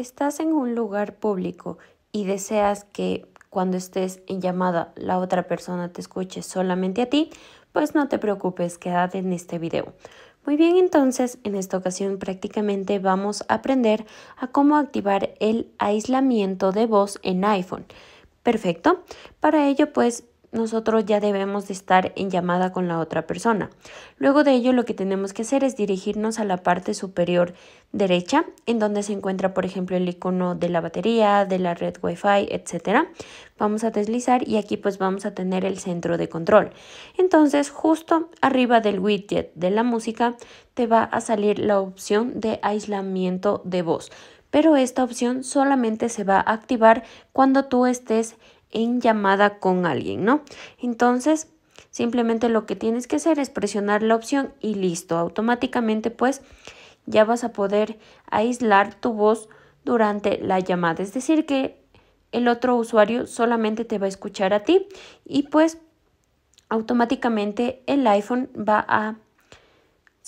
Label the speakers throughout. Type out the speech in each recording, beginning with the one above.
Speaker 1: estás en un lugar público y deseas que cuando estés en llamada la otra persona te escuche solamente a ti, pues no te preocupes, quédate en este video. Muy bien, entonces en esta ocasión prácticamente vamos a aprender a cómo activar el aislamiento de voz en iPhone. Perfecto. Para ello, pues nosotros ya debemos de estar en llamada con la otra persona. Luego de ello lo que tenemos que hacer es dirigirnos a la parte superior derecha en donde se encuentra por ejemplo el icono de la batería, de la red Wi-Fi, etc. Vamos a deslizar y aquí pues vamos a tener el centro de control. Entonces justo arriba del widget de la música te va a salir la opción de aislamiento de voz pero esta opción solamente se va a activar cuando tú estés en llamada con alguien, ¿no? Entonces, simplemente lo que tienes que hacer es presionar la opción y listo. Automáticamente, pues, ya vas a poder aislar tu voz durante la llamada. Es decir, que el otro usuario solamente te va a escuchar a ti y pues automáticamente el iPhone va a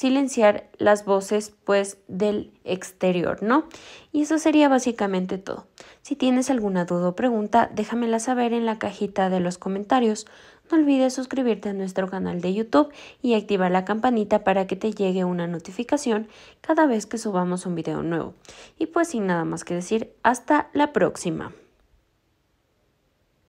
Speaker 1: silenciar las voces pues del exterior, ¿no? Y eso sería básicamente todo. Si tienes alguna duda o pregunta, déjamela saber en la cajita de los comentarios. No olvides suscribirte a nuestro canal de YouTube y activar la campanita para que te llegue una notificación cada vez que subamos un video nuevo. Y pues sin nada más que decir, hasta la próxima.